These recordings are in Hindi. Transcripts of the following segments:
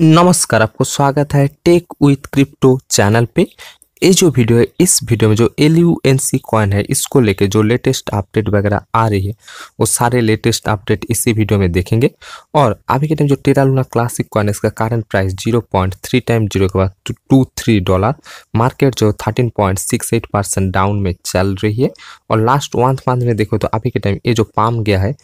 नमस्कार आपको स्वागत है टेक विथ क्रिप्टो चैनल पे ये जो वीडियो है इस वीडियो में जो L U N C coin है इसको लेके जो लेटेस्ट अपडेट वगैरह आ रही है वो सारे लेटेस्ट अपडेट इसी वीडियो में देखेंगे और अभी के टाइम जो टेरा लूना क्लासिक कॉइन है इसका current price zero point three time zero के बाद टू थ्री डॉलर मार्केट जो thirteen point six eight percent down में चल रही है और लास्ट वन मंथ में देखो तो अभी के टाइम ये जो पाम गया है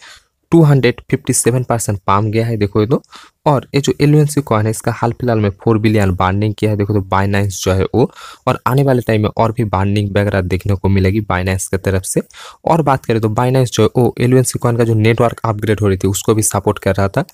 257 परसेंट पाम गया है देखो ये तो और ये जो एलुएनसी कॉइन है इसका हाल फिलहाल में फोर बिलियन बाइंडिंग किया है देखो तो बाइनाइंस जो है वो और आने वाले टाइम में और भी बाइंडिंग वगैरह देखने को मिलेगी बाइनाइंस की तरफ से और बात करें तो बाइनाइंस जो है वो एलुएनसी कॉइन का जो नेटवर्क अपग्रेड हो रही थी उसको भी सपोर्ट कर रहा था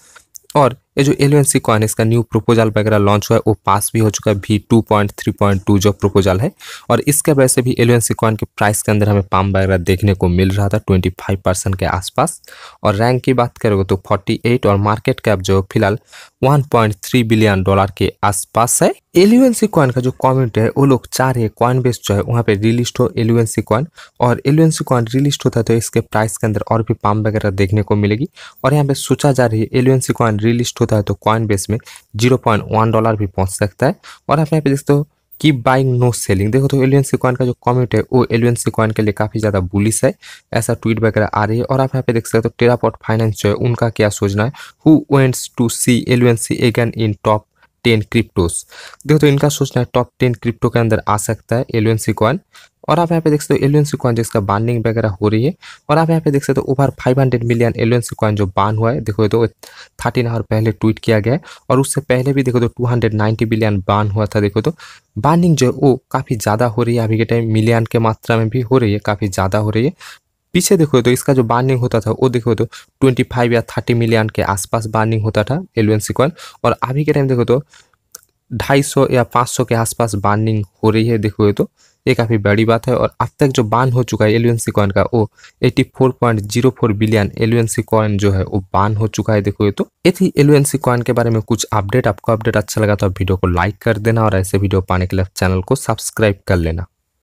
और ये जो एल सी कॉइन इसका न्यू प्रपोजल वगैरह लॉन्च हुआ है वो पास भी हो चुका है V two point three point two जो प्रपोजल है और इसके वजह से भी एल सी कॉइन के प्राइस के अंदर हमें पाम वगैरह देखने को मिल रहा था ट्वेंटी फाइव परसेंट के आसपास और रैंक की बात करोगे तो फोर्टी एट और मार्केट कैप जो फिलहाल one point three billion dollar के आसपास है एल सी कॉइन का जो कॉमेंट है वो लोग चाह रहे कॉइन बेस जो है वहाँ पे रिलिस्ट हो एल सी कॉइन और एल सी कॉइन रिलिस्ट होता है तो इसके प्राइस के अंदर और भी पाम वगैरह देखने को मिलेगी और यहाँ पे सोचा जा रही है एल सी कॉइन रिलिस्ट होता है तो कॉइन बेस में जीरो पॉइंट वन डॉलर भी पहुंच सकता है और आप यहाँ पे देखते हो की बाइंग नो सेलिंग देखो तो एलियन सी का जो कमेंट है वो एलियन सी के लिए काफ़ी ज़्यादा बुलिस है ऐसा ट्वीट वगैरह आ रही है और आप यहाँ पे देख सकते हो तो फाइनेंस जो है उनका क्या सोचना है who wants to see alien C again in top ten cryptos देखो तो इनका सोचना है टॉप टेन क्रिप्टो के अंदर आ सकता है एलियन सिक्वान और आप यहाँ पे देख सकते हो एलियन सिक्वान जिसका बार्निंग वगैरह हो रही है और आप यहाँ पे देख सकते हो ओवर 500 मिलियन एलियन सिक्वान जो बान हुआ है देखो तो थर्टीन आवर पहले ट्वीट किया गया और उससे पहले भी देखो तो 290 मिलियन बान हुआ था देखो तो बार्निंग जो है वो काफ़ी ज़्यादा हो रही है अभी के टाइम मिलियन के मात्रा में भी हो रही है काफ़ी ज़्यादा हो रही है पीछे देखो तो इसका जो बार्निंग होता था वो देखो तो 25 या 30 मिलियन के आसपास बार्निंग होता था एलुएन सिक्वल और अभी के टाइम देखो तो 250 या 500 के आसपास बार्निंग हो रही है देखो तो ये काफ़ी बड़ी बात है और अब तक जो बान हो चुका है सी कॉइन का वो 84.04 बिलियन एलुएनसी कॉइन जो है वो बान हो चुका है देखो ये तो ये थी एलुएनसी कॉइन के बारे में कुछ अपडेट आपको अपडेट अच्छा लगा तो आप वीडियो को लाइक कर देना और ऐसे वीडियो पाने के लिए चैनल को सब्सक्राइब कर लेना